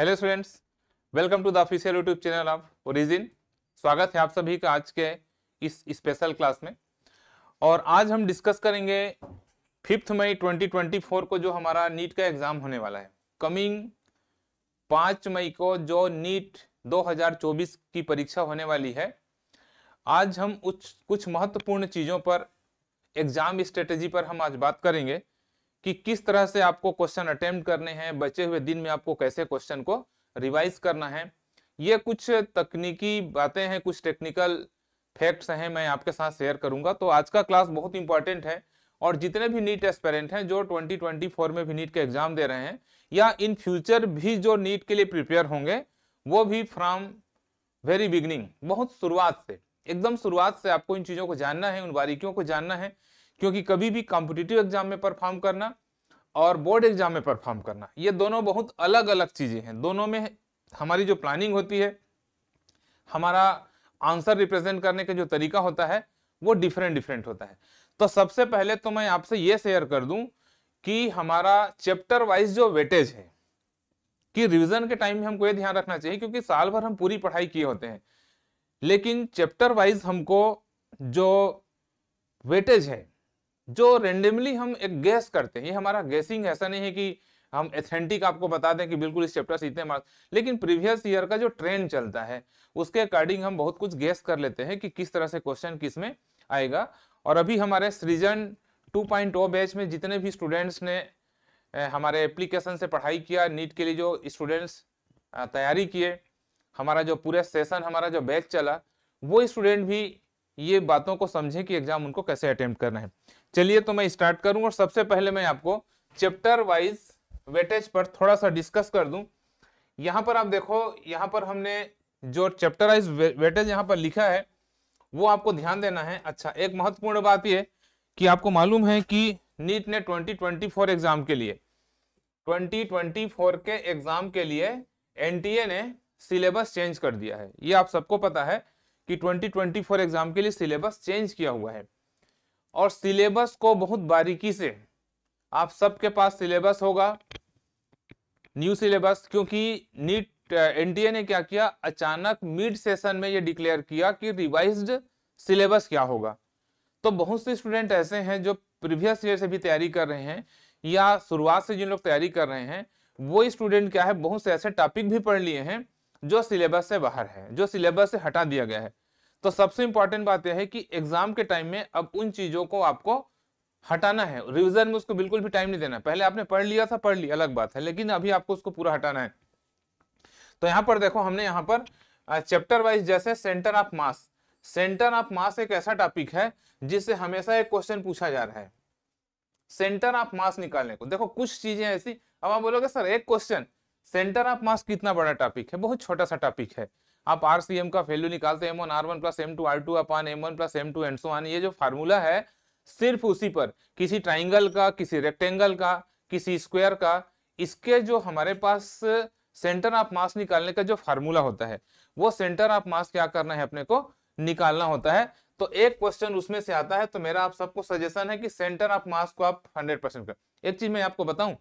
Hello students welcome to the official YouTube channel of Origin स्वागत है आप सभी का आज के इस स्पेशल क्लास में और आज हम डिस्कस करेंगे फिफ्थ मई 2024 को जो हमारा नीट का एग्ज़ाम होने वाला है कमिंग पाँच मई को जो नीट 2024 की परीक्षा होने वाली है आज हम उच, कुछ महत्वपूर्ण चीज़ों पर एग्ज़ाम स्ट्रेटेजी पर हम आज बात करेंगे कि किस तरह से आपको क्वेश्चन अटेम्प्ट करने हैं बचे हुए दिन में आपको कैसे क्वेश्चन को रिवाइज करना है ये कुछ तकनीकी बातें हैं कुछ टेक्निकल फैक्ट्स हैं मैं आपके साथ शेयर करूंगा तो आज का क्लास बहुत इंपॉर्टेंट है और जितने भी नीट एस्पेरेंट हैं जो 2024 में भी नीट के एग्जाम दे रहे हैं या इन फ्यूचर भी जो नीट के लिए प्रिपेयर होंगे वो भी फ्रॉम वेरी बिगनिंग बहुत शुरुआत से एकदम शुरुआत से आपको इन चीज़ों को जानना है उन बारीकियों को जानना है क्योंकि कभी भी कॉम्पिटिटिव एग्जाम में परफॉर्म करना और बोर्ड एग्जाम में परफॉर्म करना ये दोनों बहुत अलग अलग चीज़ें हैं दोनों में हमारी जो प्लानिंग होती है हमारा आंसर रिप्रेजेंट करने का जो तरीका होता है वो डिफरेंट डिफरेंट होता है तो सबसे पहले तो मैं आपसे ये शेयर कर दूं कि हमारा चैप्टर वाइज जो वेटेज है कि रिवीजन के टाइम में हमको ये ध्यान रखना चाहिए क्योंकि साल भर हम पूरी पढ़ाई किए होते हैं लेकिन चैप्टर वाइज हमको जो वेटेज है जो रेंडमली हम एक गैस करते हैं ये हमारा गैसिंग ऐसा नहीं है कि हम एथेंटिक आपको बता दें कि बिल्कुल इस चैप्टर से इतने मार्क्स लेकिन प्रीवियस ईयर का जो ट्रेंड चलता है उसके अकॉर्डिंग हम बहुत कुछ गैस कर लेते हैं कि किस तरह से क्वेश्चन किस में आएगा और अभी हमारे सृजन 2.0 बैच में जितने भी स्टूडेंट्स ने हमारे एप्लीकेशन से पढ़ाई किया नीट के लिए जो स्टूडेंट्स तैयारी किए हमारा जो पूरा सेशन हमारा जो बैच चला वो स्टूडेंट भी ये बातों को समझें कि एग्जाम उनको कैसे अटेम्प्ट करना है चलिए तो मैं स्टार्ट करूं और सबसे पहले मैं आपको चैप्टर वाइज वेटेज पर थोड़ा सा डिस्कस कर दूं यहाँ पर आप देखो यहाँ पर हमने जो चैप्टर वाइज वेटेज यहाँ पर लिखा है वो आपको ध्यान देना है अच्छा एक महत्वपूर्ण बात यह कि आपको मालूम है कि नीट ने 2024 एग्जाम के लिए 2024 के एग्जाम के लिए एनटीए ने सिलेबस चेंज कर दिया है ये आप सबको पता है कि 2024 एग्जाम के लिए सिलेबस चेंज किया हुआ है और सिलेबस को बहुत बारीकी से आप सबके पास सिलेबस होगा न्यू सिलेबस क्योंकि नीट एनडीए ने क्या किया अचानक मिड सेशन में ये डिक्लेयर किया कि रिवाइज्ड सिलेबस क्या होगा तो बहुत से स्टूडेंट ऐसे हैं जो प्रीवियस ईयर से भी तैयारी कर रहे हैं या शुरुआत से जिन लोग तैयारी कर रहे हैं वो स्टूडेंट क्या है बहुत से ऐसे टॉपिक भी पढ़ लिए हैं जो सिलेबस से बाहर है जो सिलेबस से हटा दिया गया है तो सबसे इंपॉर्टेंट बात यह है कि एग्जाम के टाइम में अब उन चीजों को आपको हटाना है रिविजन में उसको बिल्कुल भी टाइम नहीं देना पहले आपने पढ़ लिया था पढ़ लिया अलग बात है लेकिन अभी आपको उसको पूरा हटाना है तो यहाँ पर देखो हमने यहाँ पर चैप्टर वाइज जैसे centre of mass centre of mass एक ऐसा टॉपिक है जिससे हमेशा एक क्वेश्चन पूछा जा रहा है सेंटर ऑफ मास निकालने को देखो कुछ चीजें ऐसी अब आप बोलोगे सर एक क्वेश्चन सेंटर ऑफ मास कितना बड़ा टॉपिक है बहुत छोटा सा टॉपिक है आप आरसीएम का वैल्यू निकालते हैं M one R one plus M two R two upon M one plus M two and so on ये जो फार्मूला है सिर्फ उसी पर किसी ट्राइंगल का किसी रेक्टेंगल का किसी स्क्वायर का इसके जो हमारे पास सेंटर ऑफ मास निकालने का जो फार्मूला होता है वो सेंटर ऑफ मास क्या करना है अपने को निकालना होता है तो एक क्वेश्चन उसमें से आता है तो मेरा आप सबको सजेशन है कि सेंटर ऑफ मास को आप हंड्रेड परसेंट कर एक चीज मैं आपको बताऊं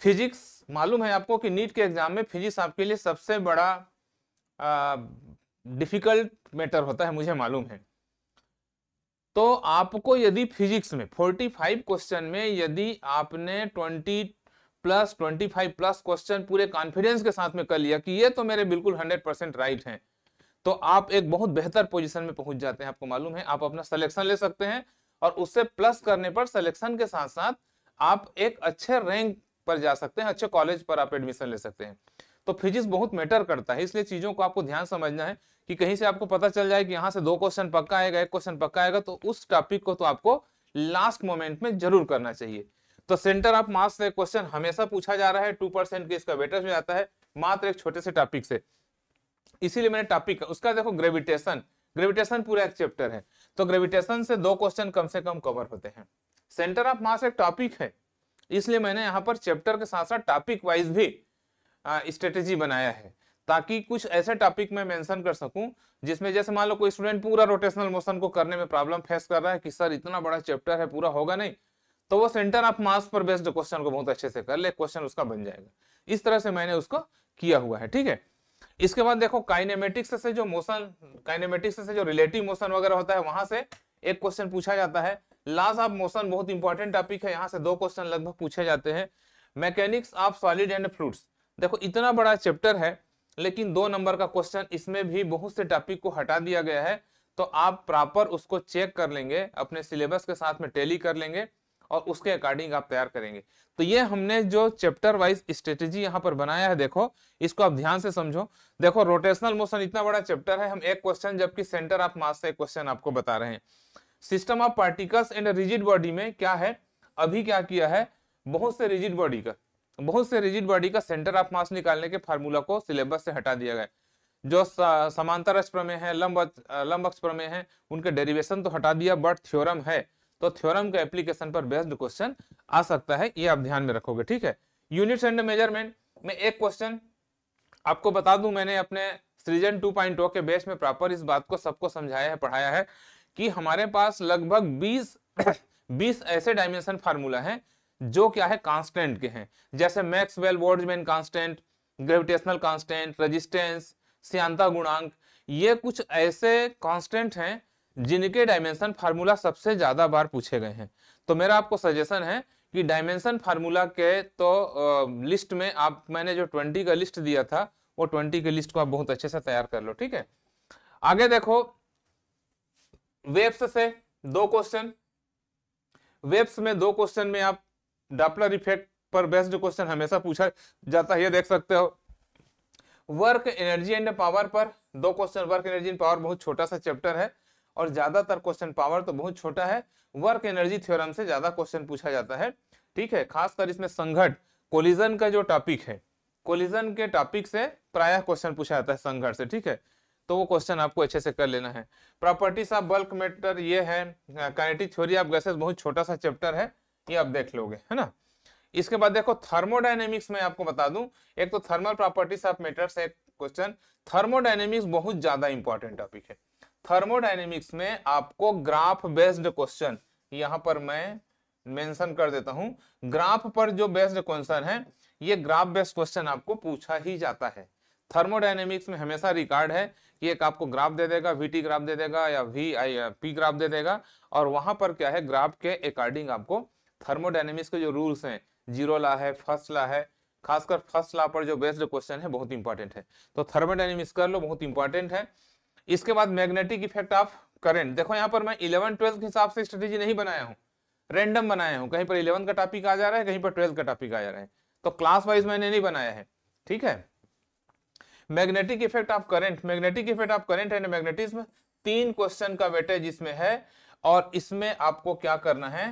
फिजिक्स मालूम है आपको कि नीट के एग्जाम में फिजिक्स आपके लिए सबसे बड़ा डिफ़िकल्ट मैटर होता है मुझे मालूम है तो आपको यदि फिजिक्स में 45 क्वेश्चन में यदि आपने 20 प्लस 25 प्लस क्वेश्चन पूरे कॉन्फिडेंस के साथ में कर लिया कि ये तो मेरे बिल्कुल 100 परसेंट राइट हैं तो आप एक बहुत बेहतर पोजीशन में पहुंच जाते हैं आपको मालूम है आप अपना सिलेक्शन ले सकते हैं और उससे प्लस करने पर सिलेक्शन के साथ साथ आप एक अच्छे रैंक पर जा सकते हैं अच्छे कॉलेज पर आप एडमिशन ले सकते हैं तो फिजिक्स बहुत मैटर करता है इसलिए चीजों को आपको ध्यान समझना है कि कहीं से आपको पता चल जाए कि यहाँ से दो क्वेश्चन पक्का आएगा एक क्वेश्चन पक्का आएगा तो उस टॉपिक को तो आपको लास्ट मोमेंट में जरूर करना चाहिए तो सेंटर ऑफ मास से क्वेश्चन हमेशा पूछा जा रहा है टू परसेंट के इसका वेटेज जाता है मात्र एक छोटे से टॉपिक से इसीलिए मैंने टॉपिक उसका देखो ग्रेविटेशन ग्रेविटेशन पूरा एक चैप्टर है तो ग्रेविटेशन से दो क्वेश्चन कम से कम कवर होते हैं सेंटर ऑफ मास एक टॉपिक है इसलिए मैंने यहाँ पर चैप्टर के साथ साथ टॉपिक वाइज भी स्ट्रेटेजी बनाया है ताकि कुछ ऐसे टॉपिक मैं मेंशन कर सकूं जिसमें जैसे मान लो कोई स्टूडेंट पूरा रोटेशनल मोशन को करने में प्रॉब्लम फेस कर रहा है कि सर इतना बड़ा चैप्टर है पूरा होगा नहीं तो वो सेंटर ऑफ मास पर बेस्ड क्वेश्चन को बहुत अच्छे से कर ले क्वेश्चन उसका बन जाएगा इस तरह से मैंने उसको किया हुआ है ठीक है इसके बाद देखो काइनेमेटिक्स से जो मोशन काइनेमेटिक्स से जो रिलेटिव मोशन वगैरह होता है वहां से एक क्वेश्चन पूछा जाता है लास्ट ऑफ मोशन बहुत इंपॉर्टेंट टॉपिक है यहाँ से दो क्वेश्चन लगभग पूछे जाते हैं mechanics of solid and fluids देखो इतना बड़ा चैप्टर है लेकिन दो नंबर का क्वेश्चन इसमें भी बहुत से टॉपिक को हटा दिया गया है तो आप प्रॉपर उसको चेक कर लेंगे अपने सिलेबस के साथ में टेली कर लेंगे और उसके अकॉर्डिंग आप तैयार करेंगे तो ये हमने जो चैप्टर वाइज स्ट्रेटेजी यहाँ पर बनाया है देखो इसको आप ध्यान से समझो देखो रोटेशनल मोशन इतना बड़ा चैप्टर है हम एक क्वेश्चन जबकि सेंटर ऑफ मास से एक क्वेश्चन आपको बता रहे हैं system of particles and rigid body में क्या है अभी क्या किया है बहुत से रिजिड बॉडी का बहुत से रिजिड बॉडी का सेंटर ऑफ मास निकालने के फार्मूला को सिलेबस से हटा दिया गया जो समांतर अक्ष प्रमेय है लंब लंब अक्ष प्रमेय है उनके डेरिवेशन तो हटा दिया बट थ्योरम है तो थ्योरम के एप्लीकेशन पर बेस्ड क्वेश्चन आ सकता है ये आप ध्यान में रखोगे ठीक है यूनिट्स एंड मेजरमेंट में एक क्वेश्चन आपको बता दूं मैंने अपने सृजन 2.0 के बेस में प्रॉपर इस बात को सबको समझाया है पढ़ाया है कि हमारे पास लगभग 20 20 ऐसे डायमेंशन फार्मूला हैं जो क्या है कांस्टेंट के हैं जैसे Maxwell Boltzmann constant gravitational constant resistance सियांता गुणांक ये कुछ ऐसे कांस्टेंट हैं जिनके डायमेंशन फार्मूला सबसे ज़्यादा बार पूछे गए हैं तो मेरा आपको सजेशन है कि डायमेंशन फार्मूला के तो लिस्ट में आप मैंने जो ट्वेंटी का लिस्ट दिया था वो ट्वेंटी की लिस्ट को आप बहुत अच्छे से तैयार कर लो ठीक है आगे देखो वेब्स से दो क्वेश्चन वेब्स में दो क्वेश्चन में आप डॉपलर इफेक्ट पर बेस्ड क्वेश्चन हमेशा पूछा जाता है ये देख सकते हो वर्क एनर्जी एंड पावर पर दो question work energy and power बहुत छोटा सा चैप्टर है और ज्यादातर क्वेश्चन पावर तो बहुत छोटा है वर्क एनर्जी थ्योरम से ज्यादा क्वेश्चन पूछा जाता है ठीक है खासकर इसमें संघट कोलिजन का जो टॉपिक है कोलिजन के टॉपिक से प्रायः क्वेश्चन पूछा जाता है संघट से ठीक है तो वो क्वेश्चन आपको अच्छे से कर लेना है प्रॉपर्टीज ऑफ बल्क मैटर ये है काइनेटिक थ्योरी ऑफ गैसेस बहुत छोटा सा चैप्टर है ये आप देख लोगे है ना इसके बाद देखो थर्मोडाइनेमिक्स में आपको बता दूं एक तो थर्मल प्रॉपर्टीज ऑफ मैटर से एक क्वेश्चन थर्मोडाइनेमिक्स बहुत ज्यादा इंपॉर्टेंट टॉपिक है थर्मोडाइनेमिक्स में आपको ग्राफ बेस्ड क्वेश्चन यहां पर मैं मेंशन कर देता हूँ ग्राफ पर जो बेस्ड क्वेश्चन है ये ग्राफ बेस्ड क्वेश्चन आपको पूछा ही जाता है थर्मोडाइनेमिक्स में हमेशा रिकॉर्ड है कि एक आपको ग्राफ दे देगा वीटी ग्राफ दे देगा या वी आई पी ग्राफ दे देगा और वहां पर क्या है ग्राफ के अकॉर्डिंग आपको थर्मोडाइनमिक्स के जो रूल्स हैं जीरो ला है फर्स्ट ला है खासकर फर्स्ट ला पर जो बेस्ड क्वेश्चन है बहुत इंपॉर्टेंट है तो थर्मोडाइनमिक्स कर लो बहुत इंपॉर्टेंट है इसके बाद मैग्नेटिक इफेक्ट ऑफ करेंट देखो यहाँ पर मैं इलेवन ट्वेल्थ के हिसाब से स्ट्रेटेजी नहीं बनाया हूँ रेंडम बनाया हूँ कहीं पर इलेवन का टॉपिक आ जा रहा है कहीं पर ट्वेल्थ का टॉपिक आ जा रहा है तो क्लास वाइज मैंने नहीं बनाया है ठीक है magnetic effect of current magnetic effect of current and magnetism तीन क्वेश्चन का वेटेज इसमें है और इसमें आपको क्या करना है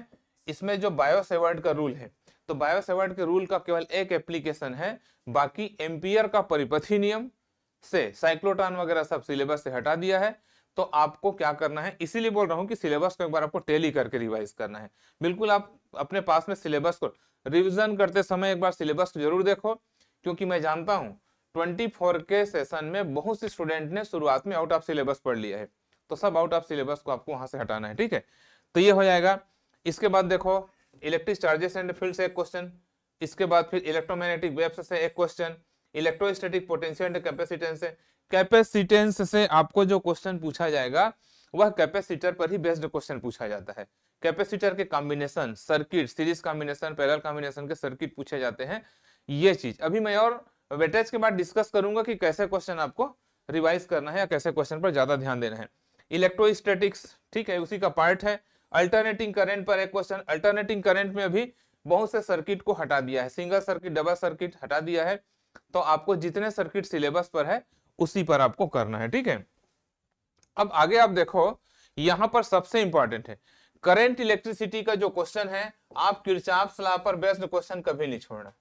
इसमें जो बायोसेवर्ड का रूल है तो बायोसेवर्ड के रूल का केवल एक एप्लीकेशन है बाकी एम्पियर का परिपथी नियम से साइक्लोटान वगैरह सब सिलेबस से हटा दिया है तो आपको क्या करना है इसीलिए बोल रहा हूँ कि सिलेबस को एक बार आपको टेली करके रिवाइज करना है बिल्कुल आप अपने पास में सिलेबस को रिविजन करते समय एक बार सिलेबस को जरूर देखो क्योंकि मैं जानता हूँ 24 के सेशन में बहुत से स्टूडेंट ने शुरुआत में आउट ऑफ सिलेबस पढ़ लिया है तो सब आउट ऑफ सिलेबस को आपको वहां से हटाना है ठीक है तो ये हो जाएगा इसके बाद देखो इलेक्ट्रिक चार्जेस एंड फील्ड से एक क्वेश्चन इसके बाद फिर इलेक्ट्रोमैग्नेटिक वेव्स से एक question electrostatic potential and capacitance से कैपेसिटेंस से आपको जो क्वेश्चन पूछा जाएगा वह कैपेसिटर पर ही बेस्ड क्वेश्चन पूछा जाता है कैपेसिटर के combination circuit series combination parallel combination के सर्किट पूछे जाते हैं ये चीज अभी मैं और वेटेज के बाद डिस्कस करूंगा कि कैसे क्वेश्चन आपको रिवाइज करना है या कैसे क्वेश्चन पर ज्यादा ध्यान देना है इलेक्ट्रोस्टैटिक्स ठीक है उसी का पार्ट है अल्टरनेटिंग करंट पर एक क्वेश्चन अल्टरनेटिंग करंट में भी बहुत से सर्किट को हटा दिया है सिंगल सर्किट डबल सर्किट हटा दिया है तो आपको जितने सर्किट सिलेबस पर है उसी पर आपको करना है ठीक है अब आगे आप देखो यहां पर सबसे इंपॉर्टेंट है करंट इलेक्ट्रिसिटी का जो क्वेश्चन है आप किरचाप सलाह पर बेस्ड क्वेश्चन कभी नहीं छोड़ना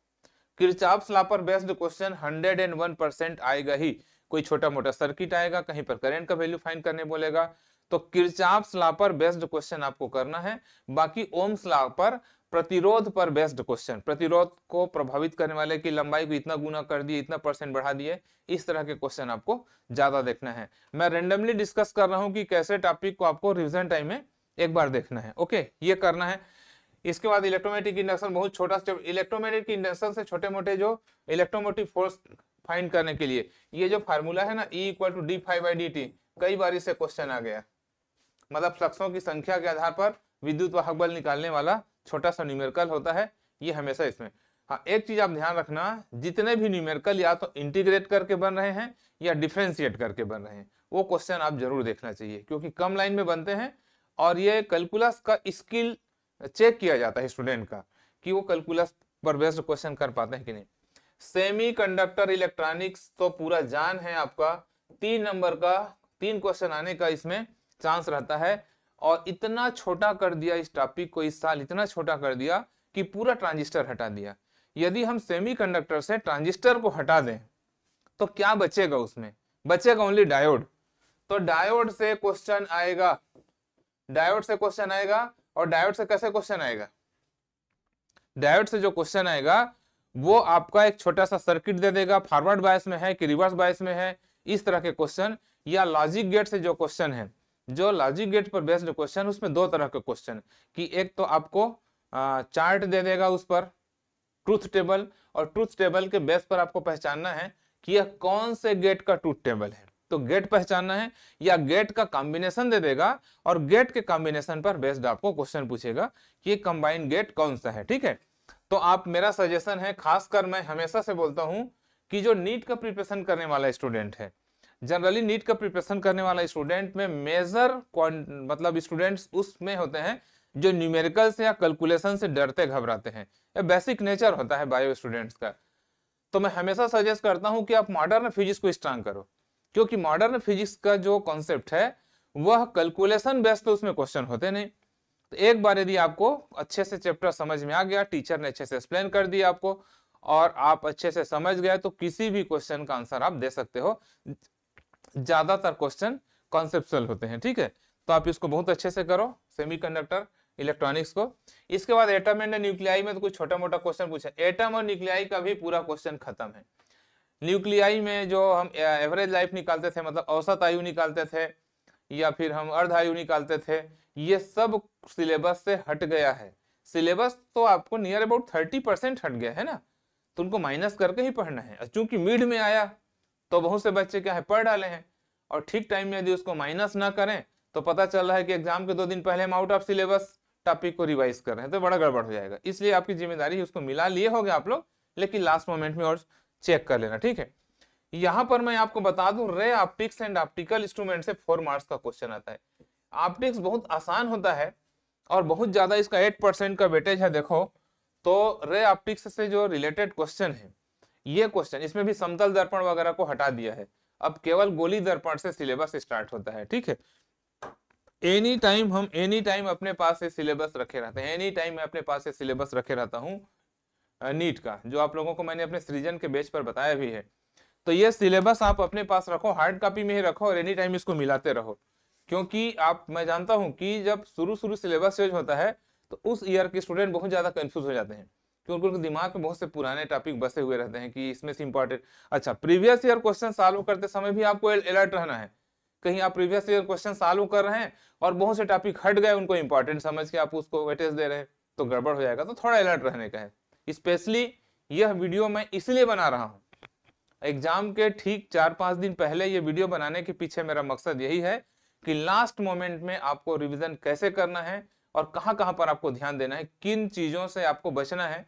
किरचाप सलाह पर based question hundred and one percent आएगा ही कोई छोटा मोटा सर्किट आएगा कहीं पर करेंट का वैल्यू फाइन करने बोलेगा तो किरचाप लॉ पर बेस्ड क्वेश्चन आपको करना है बाकी ओम लॉ पर प्रतिरोध पर बेस्ड क्वेश्चन प्रतिरोध को प्रभावित करने वाले की लंबाई को इतना गुना कर दिए इतना परसेंट बढ़ा दिए इस तरह के क्वेश्चन आपको ज्यादा देखना है मैं रेंडमली डिस्कस कर रहा हूं कि कैसे टॉपिक को आपको रिविजन टाइम में एक बार देखना है ओके ये करना है इसके बाद इलेक्ट्रोमेटिक इंडक्शन बहुत छोटा स्टेप इलेक्ट्रोमेटिक इंडक्शन से छोटे मोटे जो इलेक्ट्रोमोटिव फोर्स फाइंड करने के लिए ये जो फार्मूला है ना E equal to D phi by D T कई बार इसे क्वेश्चन आ गया मतलब फ्लक्सों की संख्या के आधार पर विद्युत वाहक बल निकालने वाला छोटा सा न्यूमेरिकल होता है ये हमेशा इसमें हाँ एक चीज आप ध्यान रखना जितने भी न्यूमेरिकल या तो इंटीग्रेट करके बन रहे हैं या डिफ्रेंशिएट करके बन रहे हैं वो क्वेश्चन आप जरूर देखना चाहिए क्योंकि कम लाइन में बनते हैं और ये कैलकुलस का स्किल चेक किया जाता है स्टूडेंट का कि वो कैलकुलस पर बेस्ड क्वेश्चन कर पाते हैं कि नहीं सेमी कंडक्टर इलेक्ट्रॉनिक्स तो पूरा जान है आपका तीन नंबर का तीन क्वेश्चन आने का इसमें चांस रहता है और इतना छोटा कर दिया इस टॉपिक को इस साल इतना छोटा कर दिया कि पूरा ट्रांजिस्टर हटा दिया यदि हम सेमीकंडक्टर से ट्रांजिस्टर को हटा दें तो क्या बचेगा उसमें बचेगा ओनली डायोड तो डायोड से क्वेश्चन आएगा डायोड से क्वेश्चन आएगा और डायोड से कैसे क्वेश्चन आएगा डायोड से जो क्वेश्चन आएगा वो आपका एक छोटा सा सर्किट दे देगा फॉरवर्ड बायस में है कि रिवर्स बायस में है इस तरह के क्वेश्चन या लॉजिक गेट से जो क्वेश्चन है जो लॉजिक गेट पर बेस्ड क्वेश्चन उसमें दो तरह के क्वेश्चन कि एक तो आपको चार्ट दे देगा उस पर ट्रूथ टेबल और ट्रूथ टेबल के बेस पर आपको पहचानना है कि यह कौन से गेट का ट्रूथ टेबल है तो गेट पहचानना है या गेट का कॉम्बिनेशन दे देगा और गेट के कॉम्बिनेशन पर बेस्ड आपको क्वेश्चन पूछेगा कि कंबाइन कंबाइंड गेट कौन सा है ठीक है तो आप मेरा सजेशन है खासकर मैं हमेशा से बोलता हूँ कि जो नीट का प्रिपरेशन करने वाला स्टूडेंट है जनरली नीट का प्रिपरेशन करने वाला स्टूडेंट में मेजर मतलब स्टूडेंट्स उसमें होते हैं जो न्यूमेरिकल से या कैलकुलेशन से डरते घबराते हैं ये बेसिक नेचर होता है बायो स्टूडेंट्स का तो मैं हमेशा सजेस्ट करता हूँ कि आप मॉडर्न फिजिक्स को स्ट्रांग करो क्योंकि मॉडर्न फिजिक्स का जो कॉन्सेप्ट है वह कैलकुलेशन बेस्ड तो उसमें क्वेश्चन होते नहीं तो एक बार यदि आपको अच्छे से चैप्टर समझ में आ गया टीचर ने अच्छे से एक्सप्लेन कर दिया आपको और आप अच्छे से समझ गए तो किसी भी क्वेश्चन का आंसर आप दे सकते हो ज्यादातर क्वेश्चन कॉन्सेप्चुअल होते हैं ठीक है तो आप इसको बहुत अच्छे से करो सेमीकंडक्टर इलेक्ट्रॉनिक्स को इसके बाद एटम एंड न्यूक्लियाई में तो कुछ छोटा मोटा क्वेश्चन पूछा एटम और न्यूक्लियाई का भी पूरा क्वेश्चन खत्म है न्यूक्लियाई में जो हम एवरेज लाइफ निकालते थे मतलब औसत आयु निकालते थे या फिर हम अर्ध आयु निकालते थे ये सब सिलेबस से हट गया है सिलेबस तो आपको नियर अबाउट थर्टी परसेंट हट गया है ना तो उनको माइनस करके ही पढ़ना है चूंकि मिड में आया तो बहुत से बच्चे क्या है पढ़ डाले हैं और ठीक टाइम में यदि उसको माइनस ना करें तो पता चल रहा है कि एग्जाम के दो दिन पहले हम आउट ऑफ सिलेबस टॉपिक को रिवाइज कर रहे हैं तो बड़ा गड़बड़ हो जाएगा इसलिए आपकी जिम्मेदारी उसको मिला लिए हो आप लोग लेकिन लास्ट मोमेंट में और चेक कर लेना ठीक है यहाँ पर मैं आपको बता दूं ray optics and optical instrument से फोर मार्क्स का क्वेश्चन आता है ऑप्टिक्स बहुत आसान होता है और बहुत ज़्यादा इसका एट परसेंट का वेटेज है देखो तो रे ऑप्टिक्स से जो रिलेटेड क्वेश्चन है ये क्वेश्चन इसमें भी समतल दर्पण वगैरह को हटा दिया है अब केवल गोली दर्पण से सिलेबस स्टार्ट होता है ठीक है एनी टाइम हम एनी टाइम अपने पास से सिलेबस रखे रहते हैं एनी टाइम मैं अपने पास से सिलेबस रखे रहता हूँ नीट का जो आप लोगों को मैंने अपने सृजन के बेच पर बताया भी है तो ये सिलेबस आप अपने पास रखो हार्ड कॉपी में ही रखो और एनी टाइम इसको मिलाते रहो क्योंकि आप मैं जानता हूँ कि जब शुरू शुरू सिलेबस चेंज होता है तो उस ईयर के स्टूडेंट बहुत ज़्यादा कन्फ्यूज हो जाते हैं क्योंकि उनके दिमाग में बहुत से पुराने टॉपिक बसे हुए रहते हैं कि इसमें से इंपॉर्टेंट अच्छा प्रीवियस ईयर क्वेश्चन सॉल्व करते समय भी आपको अलर्ट रहना है कहीं आप प्रीवियस ईयर क्वेश्चन सॉल्व कर रहे हैं और बहुत से टॉपिक हट गए उनको इंपॉर्टेंट समझ के आप उसको वेटेज दे रहे हैं तो गड़बड़ हो जाएगा तो थोड़ा अलर्ट रहने का है स्पेशली यह वीडियो मैं इसलिए बना रहा हूँ एग्जाम के ठीक चार पाँच दिन पहले ये वीडियो बनाने के पीछे मेरा मकसद यही है कि लास्ट मोमेंट में आपको रिविजन कैसे करना है और कहाँ कहाँ पर आपको ध्यान देना है किन चीजों से आपको बचना है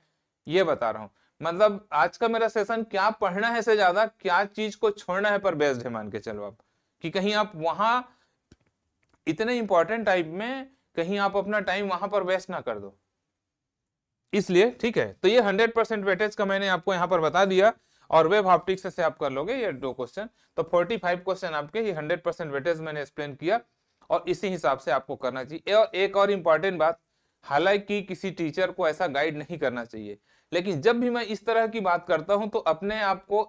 ये बता रहा हूँ मतलब आज का मेरा सेशन क्या पढ़ना है से ज्यादा क्या चीज को छोड़ना है पर बेस्ड है मान के चलो आप कि कहीं आप वहां इतने इंपॉर्टेंट टाइप में कहीं आप अपना टाइम वहां पर वेस्ट ना कर दो इसलिए ठीक है तो ये हंड्रेड परसेंट वेटेज का मैंने आपको यहां पर बता दिया और वेब ऑप्टिक्स से आप कर लोगे ये दो क्वेश्चन तो फोर्टी फाइव क्वेश्चन आपके ये हंड्रेड परसेंट वेटेज मैंने एक्सप्लेन किया और इसी हिसाब से आपको करना चाहिए और एक और इम्पॉर्टेंट बात हालांकि किसी टीचर को ऐसा गाइड नहीं करना चाहिए लेकिन जब भी मैं इस तरह की बात करता हूं तो अपने आप को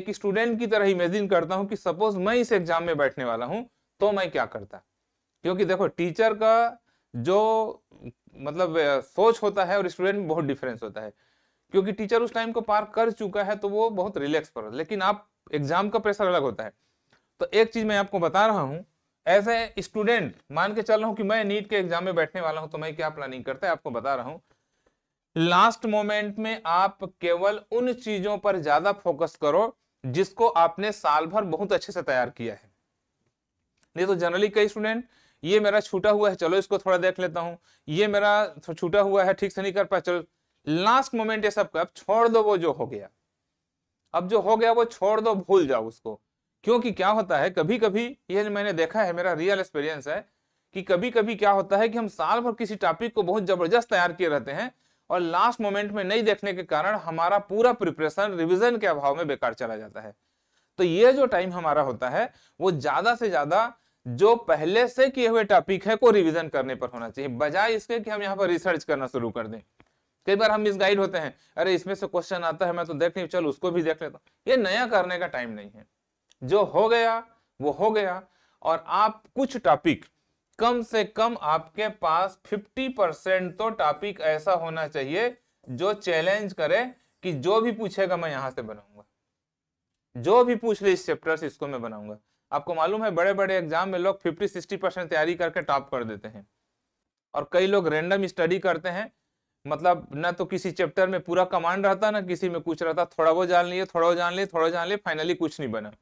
एक स्टूडेंट की तरह इमेजिन करता हूं कि सपोज मैं इस एग्जाम में बैठने वाला हूं तो मैं क्या करता क्योंकि देखो टीचर का जो मतलब सोच होता है और स्टूडेंट में बहुत डिफरेंस होता है क्योंकि टीचर उस टाइम को पार कर चुका है तो वो बहुत रिलैक्स पर लेकिन आप एग्जाम का प्रेशर अलग होता है तो एक चीज मैं आपको बता रहा हूँ एज ए स्टूडेंट मान के चल रहा हूं कि मैं नीट के एग्जाम में बैठने वाला हूं तो मैं क्या प्लानिंग करता है आपको बता रहा हूं लास्ट मोमेंट में आप केवल उन चीजों पर ज्यादा फोकस करो जिसको आपने साल भर बहुत अच्छे से तैयार किया है नहीं तो जनरली कई स्टूडेंट ये मेरा छूटा हुआ है चलो इसको थोड़ा देख लेता हूँ ये मेरा छूटा हुआ है ठीक से नहीं कर पाया चलो लास्ट मोमेंट ये सब का छोड़ दो वो जो हो गया अब जो हो गया वो छोड़ दो भूल जाओ उसको क्योंकि क्या होता है कभी कभी ये मैंने देखा है मेरा रियल एक्सपीरियंस है कि कभी कभी क्या होता है कि हम साल भर किसी टॉपिक को बहुत जबरदस्त तैयार किए रहते हैं और लास्ट मोमेंट में नहीं देखने के कारण हमारा पूरा प्रिपरेशन रिविजन के अभाव में बेकार चला जाता है तो ये जो टाइम हमारा होता है वो ज्यादा से ज्यादा जो पहले से किए हुए टॉपिक है को रिविजन करने पर होना चाहिए बजाय इसके कि हम यहाँ पर रिसर्च करना शुरू कर दें कई बार हम मिसगाइड होते हैं अरे इसमें से क्वेश्चन आता है मैं तो देख नहीं चल उसको भी देख लेता ये नया करने का टाइम नहीं है जो हो गया वो हो गया और आप कुछ टॉपिक कम से कम आपके पास 50 परसेंट तो टॉपिक ऐसा होना चाहिए जो चैलेंज करे कि जो भी पूछेगा मैं यहां से बनाऊंगा जो भी पूछ ले इस चैप्टर से इसको मैं बनाऊंगा आपको मालूम है बड़े बड़े एग्जाम में लोग 50 60 परसेंट तैयारी करके टॉप कर देते हैं और कई लोग रेंडम स्टडी करते हैं मतलब ना तो किसी चैप्टर में पूरा कमांड रहता ना किसी में कुछ रहता थोड़ा वो जान लिए थोड़ा वो जान लिए थोड़ा जान लिए फाइनली कुछ नहीं बना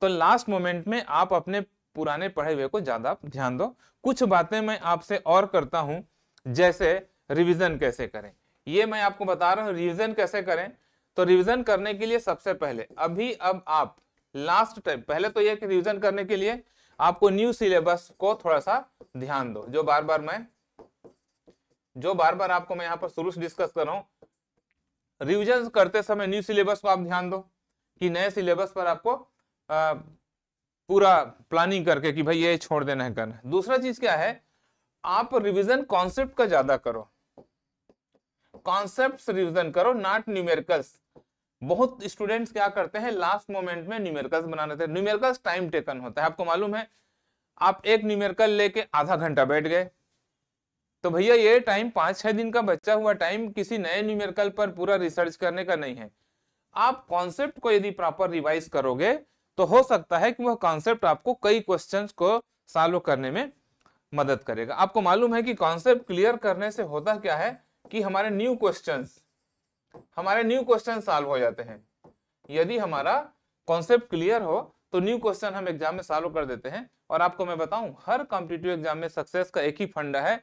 तो लास्ट मोमेंट में आप अपने पुराने पढ़े हुए को ज्यादा ध्यान दो कुछ बातें मैं आपसे और करता हूं जैसे रिविजन कैसे करें ये मैं आपको बता रहा हूं रिविजन कैसे करें तो रिविजन करने के लिए सबसे पहले अभी अब आप लास्ट टाइम पहले तो ये रिविजन करने के लिए आपको न्यू सिलेबस को थोड़ा सा ध्यान दो जो बार बार मैं जो बार बार आपको मैं यहां पर शुरू से डिस्कस कर रहा हूं रिविजन करते समय न्यू सिलेबस को आप ध्यान दो कि नए सिलेबस पर आपको आ, पूरा प्लानिंग करके कि भाई ये छोड़ देना है करना दूसरा चीज क्या है आप रिवीजन कॉन्सेप्ट का ज्यादा करो कॉन्सेप्ट्स रिवीजन करो नॉट न्यूमेरिकल्स बहुत स्टूडेंट्स क्या करते हैं लास्ट मोमेंट में न्यूमेरिकल्स बनाने थे न्यूमेरिकल्स टाइम टेकन होता है आपको मालूम है आप एक न्यूमेरिकल लेके आधा घंटा बैठ गए तो भैया ये टाइम पांच छह दिन का बच्चा हुआ टाइम किसी नए न्यूमेरिकल पर पूरा रिसर्च करने का नहीं है आप कॉन्सेप्ट को यदि प्रॉपर रिवाइज करोगे तो हो सकता है कि वह कॉन्सेप्ट आपको कई क्वेश्चन को सॉल्व करने में मदद करेगा आपको मालूम है कि कॉन्सेप्ट क्लियर करने से होता क्या है कि हमारे न्यू क्वेश्चन हमारे न्यू क्वेश्चन सॉल्व हो जाते हैं यदि हमारा कॉन्सेप्ट क्लियर हो तो न्यू क्वेश्चन हम एग्जाम में सॉल्व कर देते हैं और आपको मैं बताऊं हर कॉम्पिटेटिव एग्जाम में सक्सेस का एक ही फंडा है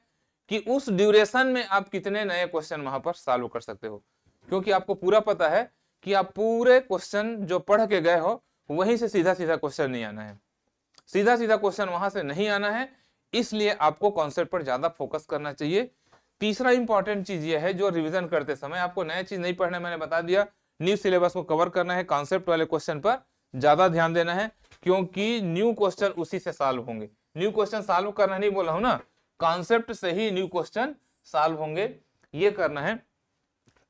कि उस ड्यूरेशन में आप कितने नए क्वेश्चन वहां पर सॉल्व कर सकते हो क्योंकि आपको पूरा पता है कि आप पूरे क्वेश्चन जो पढ़ के गए हो वहीं से सीधा सीधा क्वेश्चन नहीं आना है सीधा सीधा क्वेश्चन वहां से नहीं आना है इसलिए आपको कॉन्सेप्ट पर ज्यादा फोकस करना चाहिए तीसरा इंपॉर्टेंट चीज यह है जो रिविजन करते समय आपको नया चीज नहीं पढ़ना मैंने बता दिया न्यू सिलेबस को कवर करना है कॉन्सेप्ट वाले क्वेश्चन पर ज्यादा ध्यान देना है क्योंकि न्यू क्वेश्चन उसी से सॉल्व होंगे न्यू क्वेश्चन सॉल्व करना नहीं बोला हूं ना कॉन्सेप्ट से ही न्यू क्वेश्चन सॉल्व होंगे ये करना है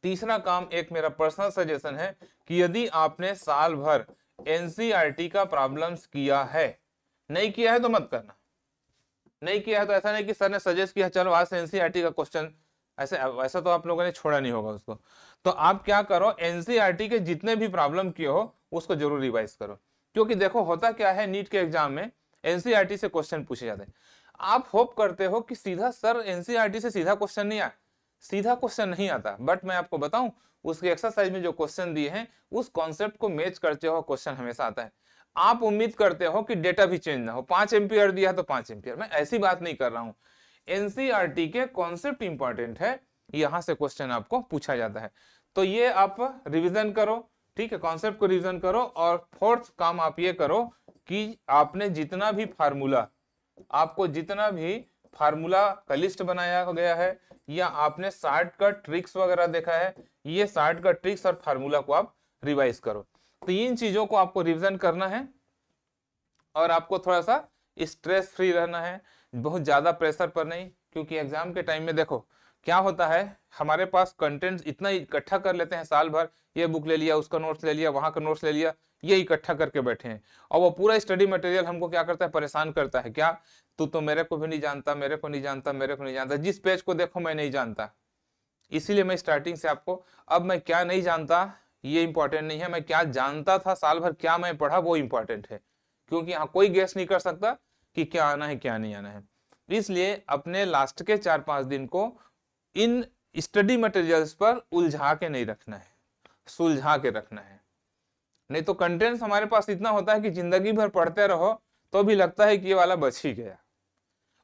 तीसरा काम एक मेरा पर्सनल सजेशन है कि यदि आपने साल भर एनसीईआरटी का प्रॉब्लम्स किया है नहीं किया है तो मत करना नहीं किया है तो ऐसा नहीं कि सर ने सजेस्ट किया चलो आज से एनसीईआरटी का क्वेश्चन ऐसे वैसा तो आप लोगों ने छोड़ा नहीं होगा उसको तो आप क्या करो एनसीईआरटी के जितने भी प्रॉब्लम किए हो उसको जरूर रिवाइज करो क्योंकि देखो होता क्या है नीट के एग्जाम में एनसीईआरटी से क्वेश्चन पूछे जाते हैं आप होप करते हो कि सीधा सर एनसीईआरटी से सीधा क्वेश्चन नहीं आया सीधा क्वेश्चन नहीं आता बट मैं आपको बताऊं उसके एक्सरसाइज में जो क्वेश्चन दिए हैं उस कॉन्सेप्ट को मैच करते हुए क्वेश्चन हमेशा आता है आप उम्मीद करते हो कि डेटा भी चेंज ना हो पांच एम्पियर दिया तो पांच एम्पियर मैं ऐसी बात नहीं कर रहा हूं एनसीआरटी e के कॉन्सेप्ट इंपॉर्टेंट है यहां से क्वेश्चन आपको पूछा जाता है तो ये आप रिविजन करो ठीक है कॉन्सेप्ट को रिविजन करो और फोर्थ काम आप ये करो कि आपने जितना भी फार्मूला आपको जितना भी फार्मूला का लिस्ट बनाया गया है या आपने शार्ट का ट्रिक्स वगैरह देखा है ये शार्ट का ट्रिक्स और फार्मूला को आप रिवाइज करो तो इन चीजों को आपको रिविजन करना है और आपको थोड़ा सा स्ट्रेस फ्री रहना है बहुत ज्यादा प्रेशर पर नहीं क्योंकि एग्जाम के टाइम में देखो क्या होता है हमारे पास कंटेंट इतना इकट्ठा कर लेते हैं साल भर ये बुक ले लिया उसका नोट्स ले लिया वहां का नोट्स ले लिया ये इकट्ठा करके बैठे हैं और वो पूरा स्टडी मटेरियल हमको क्या करता है परेशान करता है क्या तू तो मेरे को भी नहीं जानता मेरे को नहीं जानता मेरे को नहीं जानता जिस पेज को देखो मैं नहीं जानता इसीलिए मैं स्टार्टिंग से आपको अब मैं क्या नहीं जानता ये इंपॉर्टेंट नहीं है मैं क्या जानता था साल भर क्या मैं पढ़ा वो इंपॉर्टेंट है क्योंकि यहाँ कोई गैस नहीं कर सकता कि क्या आना है क्या नहीं आना है इसलिए अपने लास्ट के चार पांच दिन को इन स्टडी मटेरियल्स पर उलझा के नहीं रखना है सुलझा के रखना है नहीं तो कंटेंट्स हमारे पास इतना होता है कि जिंदगी भर पढ़ते रहो तो भी लगता है कि ये वाला बच ही गया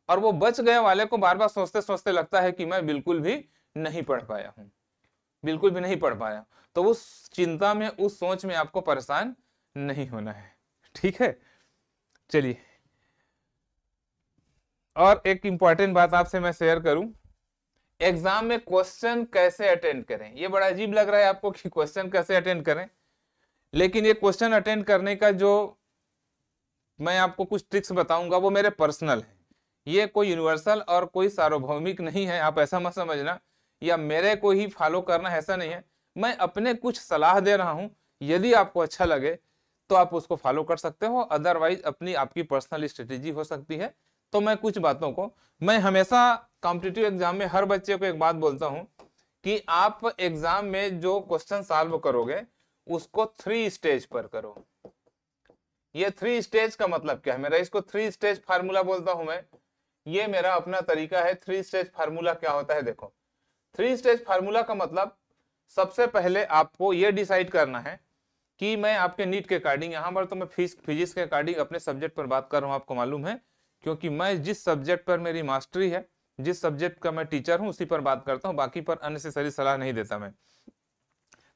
और वो बच गए वाले को बार बार सोचते सोचते लगता है कि मैं बिल्कुल भी नहीं पढ़ पाया हूँ बिल्कुल भी नहीं पढ़ पाया तो उस चिंता में उस सोच में आपको परेशान नहीं होना है ठीक है चलिए और एक इंपॉर्टेंट बात आपसे मैं शेयर करूं एग्जाम में क्वेश्चन कैसे अटेंड करें ये बड़ा अजीब लग रहा है आपको कि क्वेश्चन कैसे अटेंड करें लेकिन ये क्वेश्चन अटेंड करने का जो मैं आपको कुछ ट्रिक्स बताऊंगा वो मेरे पर्सनल है ये कोई यूनिवर्सल और कोई सार्वभौमिक नहीं है आप ऐसा मत समझना या मेरे को ही फॉलो करना ऐसा नहीं है मैं अपने कुछ सलाह दे रहा हूँ यदि आपको अच्छा लगे तो आप उसको फॉलो कर सकते हो अदरवाइज अपनी आपकी पर्सनल स्ट्रेटेजी हो सकती है तो मैं कुछ बातों को मैं हमेशा कॉम्पिटिटिव एग्जाम में हर बच्चे को एक बात बोलता हूँ कि आप एग्जाम में जो क्वेश्चन सॉल्व करोगे उसको थ्री स्टेज पर करो ये थ्री स्टेज का मतलब क्या है मेरा इसको थ्री स्टेज फार्मूला बोलता हूं मैं ये मेरा अपना तरीका है थ्री स्टेज फार्मूला क्या होता है देखो थ्री स्टेज फार्मूला का मतलब सबसे पहले आपको ये डिसाइड करना है कि मैं आपके नीट के अकॉर्डिंग यहाँ पर तो मैं फिजिक्स फिजिक्स के अकॉर्डिंग अपने सब्जेक्ट पर बात कर रहा हूँ आपको मालूम है क्योंकि मैं जिस सब्जेक्ट पर मेरी मास्टरी है जिस सब्जेक्ट का मैं टीचर हूँ उसी पर बात करता हूँ बाकी पर अननेसेसरी सलाह नहीं देता मैं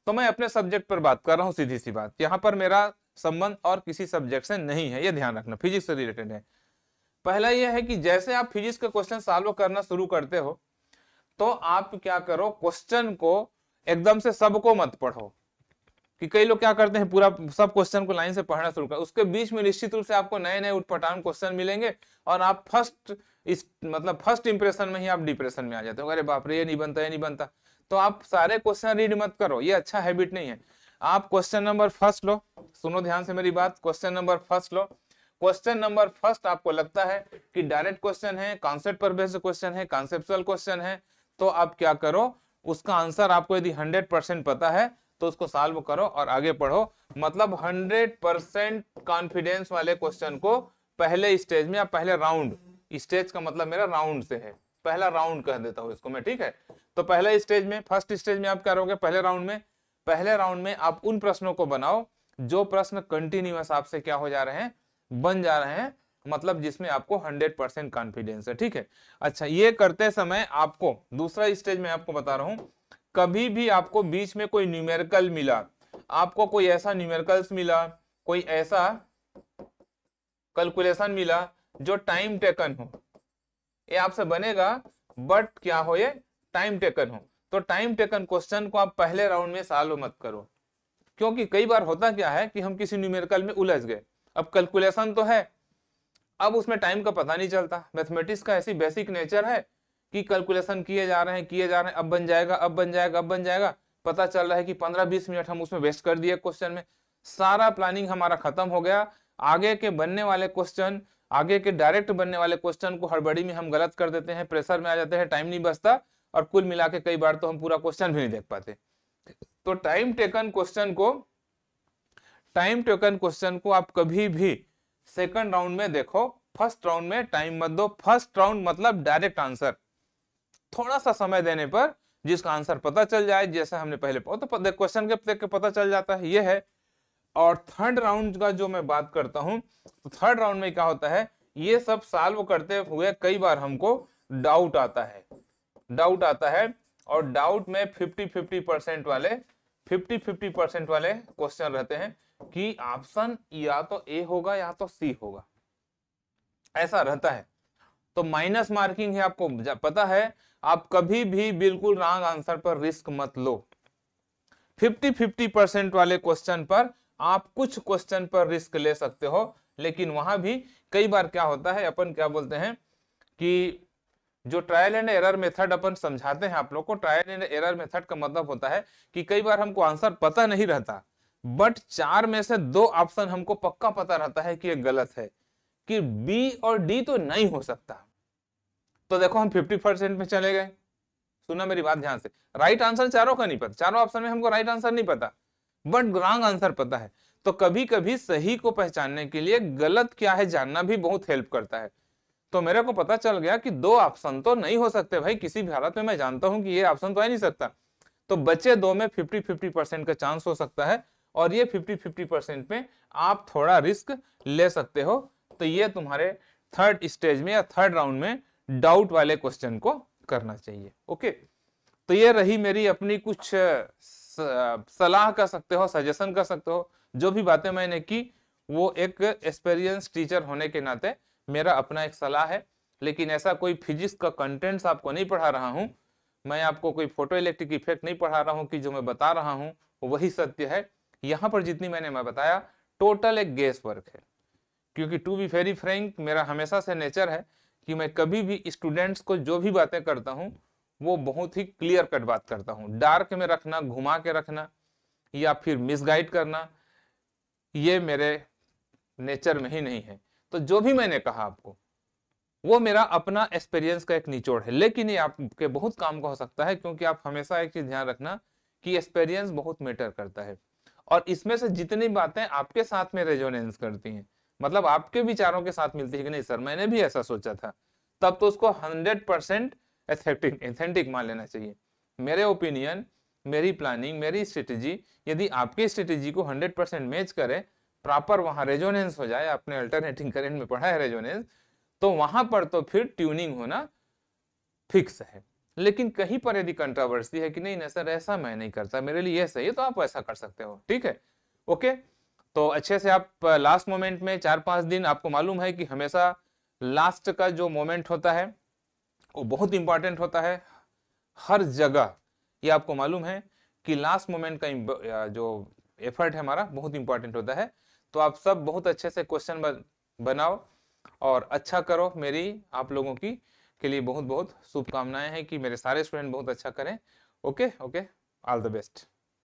तो मैं अपने सब्जेक्ट पर बात कर रहा हूँ सीधी सी बात यहाँ पर मेरा संबंध और किसी सब्जेक्ट से नहीं है ये ध्यान रखना फिजिक्स से रिलेटेड है पहला यह है कि जैसे आप फिजिक्स का क्वेश्चन सॉल्व करना शुरू करते हो तो आप क्या करो क्वेश्चन को एकदम से सबको मत पढ़ो कि कई लोग क्या करते हैं पूरा सब क्वेश्चन को लाइन से पढ़ना शुरू कर उसके बीच में निश्चित रूप से आपको नए नए उठपटांग क्वेश्चन मिलेंगे और आप फर्स्ट इस मतलब फर्स्ट इंप्रेशन में ही आप डिप्रेशन में आ जाते हो अरे बाप रे ये नहीं बनता ये नहीं बनता तो आप सारे क्वेश्चन रीड मत करो ये अच्छा हैबिट नहीं है आप क्वेश्चन नंबर फर्स्ट लो सुनो ध्यान से मेरी बात क्वेश्चन नंबर फर्स्ट लो क्वेश्चन नंबर फर्स्ट आपको लगता है कि डायरेक्ट क्वेश्चन है कॉन्सेप्ट पर बेस्ड क्वेश्चन है कॉन्सेप्चुअल क्वेश्चन है तो आप क्या करो उसका आंसर आपको यदि हंड्रेड परसेंट पता है तो उसको सॉल्व करो और आगे पढ़ो मतलब 100 परसेंट कॉन्फिडेंस वाले क्वेश्चन को पहले स्टेज में या पहले राउंड स्टेज का मतलब मेरा राउंड से है पहला राउंड कह देता हूं इसको मैं ठीक है तो पहले स्टेज में फर्स्ट स्टेज में आप क्या करोगे पहले राउंड में पहले राउंड में आप उन प्रश्नों को बनाओ जो प्रश्न कंटिन्यूस आपसे क्या हो जा रहे हैं बन जा रहे हैं मतलब जिसमें आपको 100 परसेंट कॉन्फिडेंस है ठीक है अच्छा ये करते समय आपको दूसरा स्टेज में आपको बता रहा हूं कभी भी आपको बीच में कोई न्यूमेरिकल मिला आपको कोई ऐसा न्यूमेरिकल्स मिला कोई ऐसा कैलकुलेशन मिला जो टाइम टेकन हो ये आपसे बनेगा बट क्या हो ये टाइम टेकन हो तो टाइम टेकन क्वेश्चन को आप पहले राउंड में सॉल्व मत करो क्योंकि कई बार होता क्या है कि हम किसी न्यूमेरिकल में उलझ गए अब कैलकुलेशन तो है अब उसमें टाइम का पता नहीं चलता मैथमेटिक्स का ऐसी बेसिक नेचर है की कैलकुलेशन किए जा रहे हैं किए जा रहे हैं अब बन जाएगा अब बन जाएगा अब बन जाएगा पता चल रहा है कि पंद्रह बीस मिनट हम उसमें वेस्ट कर दिए क्वेश्चन में सारा प्लानिंग हमारा खत्म हो गया आगे के बनने वाले क्वेश्चन आगे के डायरेक्ट बनने वाले क्वेश्चन को हड़बड़ी में हम गलत कर देते हैं प्रेशर में आ जाते हैं टाइम नहीं बचता और कुल मिला के कई बार तो हम पूरा क्वेश्चन भी नहीं देख पाते तो टाइम टेकन क्वेश्चन को टाइम टेकन क्वेश्चन को आप कभी भी सेकंड राउंड में देखो फर्स्ट राउंड में टाइम मत दो फर्स्ट राउंड मतलब डायरेक्ट आंसर थोड़ा सा समय देने पर जिसका आंसर पता चल जाए जैसे हमने पहले तो क्वेश्चन के देख के पता चल जाता है ये है और थर्ड राउंड का जो मैं बात करता हूं तो थर्ड राउंड में क्या होता है ये सब सॉल्व करते हुए कई बार हमको डाउट आता है डाउट आता है और डाउट में 50 50 परसेंट वाले 50 50 परसेंट वाले क्वेश्चन रहते हैं कि ऑप्शन या तो ए होगा या तो सी होगा ऐसा रहता है तो माइनस मार्किंग है आपको पता है आप कभी भी बिल्कुल रॉन्ग आंसर पर रिस्क मत लो 50 50 परसेंट वाले क्वेश्चन पर आप कुछ क्वेश्चन पर रिस्क ले सकते हो लेकिन वहां भी कई बार क्या होता है अपन क्या बोलते हैं कि जो ट्रायल एंड एरर मेथड अपन समझाते हैं आप लोग को ट्रायल एंड एरर मेथड का मतलब होता है कि कई बार हमको आंसर पता नहीं रहता बट चार में से दो ऑप्शन हमको पक्का पता रहता है कि ये गलत है कि बी और डी तो नहीं हो सकता तो देखो हम फिफ्टी परसेंट में चले गए सुना मेरी बात ध्यान से राइट आंसर चारों का नहीं पता चारों ऑप्शन में हमको राइट आंसर नहीं पता बट रॉन्ग आंसर पता है तो कभी कभी सही को पहचानने के लिए गलत क्या है जानना भी बहुत हेल्प करता है तो मेरे को पता चल गया कि दो ऑप्शन तो नहीं हो सकते भाई किसी भी हालत में मैं जानता हूं कि ये ऑप्शन तो आ नहीं सकता तो बचे दो में फिफ्टी फिफ्टी परसेंट का चांस हो सकता है और ये फिफ्टी फिफ्टी परसेंट में आप थोड़ा रिस्क ले सकते हो तो ये तुम्हारे थर्ड स्टेज में या थर्ड राउंड में डाउट वाले क्वेश्चन को करना चाहिए ओके तो ये रही मेरी अपनी कुछ सलाह कर सकते हो सजेशन कर सकते हो जो भी बातें मैंने की वो एक एक्सपीरियंस टीचर होने के नाते मेरा अपना एक सलाह है लेकिन ऐसा कोई फिजिक्स का कंटेंट्स आपको नहीं पढ़ा रहा हूँ मैं आपको कोई फोटो इलेक्ट्रिक इफेक्ट नहीं पढ़ा रहा हूँ कि जो मैं बता रहा हूँ वही सत्य है यहाँ पर जितनी मैंने मैं बताया टोटल एक गेस वर्क है क्योंकि टू बी वेरी फ्रेंक मेरा हमेशा से नेचर है कि मैं कभी भी स्टूडेंट्स को जो भी बातें करता हूँ वो बहुत ही क्लियर कट बात करता हूँ डार्क में रखना घुमा के रखना या फिर मिसगाइड करना ये मेरे नेचर में ही नहीं है तो जो भी मैंने कहा आपको वो मेरा अपना एक्सपीरियंस का एक निचोड़ है लेकिन ये आपके बहुत काम का हो सकता है क्योंकि आप हमेशा एक चीज ध्यान रखना कि एक्सपीरियंस बहुत मैटर करता है और इसमें से जितनी बातें आपके साथ में रेजोनेंस करती हैं मतलब आपके विचारों के साथ मिलती है कि नहीं सर मैंने भी ऐसा सोचा था तब तो उसको हंड्रेड परसेंट एथेटिक एथेंटिक मान लेना चाहिए मेरे ओपिनियन मेरी प्लानिंग मेरी स्ट्रेटेजी यदि आपकी स्ट्रेटेजी को हंड्रेड परसेंट मैच करे प्रॉपर वहाँ रेजोनेंस हो जाए आपने अल्टरनेटिंग करेंट में पढ़ा है रेजोनेंस तो वहां पर तो फिर ट्यूनिंग होना फिक्स है लेकिन कहीं पर यदि कंट्रावर्सी है कि नहीं ना सर ऐसा मैं नहीं करता मेरे लिए ये सही है तो आप ऐसा कर सकते हो ठीक है ओके okay? तो अच्छे से आप लास्ट मोमेंट में चार पाँच दिन आपको मालूम है कि हमेशा लास्ट का जो मोमेंट होता है वो बहुत इंपॉर्टेंट होता है हर जगह ये आपको मालूम है कि लास्ट मोमेंट का जो एफर्ट है हमारा बहुत इंपॉर्टेंट होता है तो आप सब बहुत अच्छे से क्वेश्चन बनाओ और अच्छा करो मेरी आप लोगों की के लिए बहुत बहुत शुभकामनाएं हैं कि मेरे सारे स्टूडेंट बहुत अच्छा करें okay okay all the best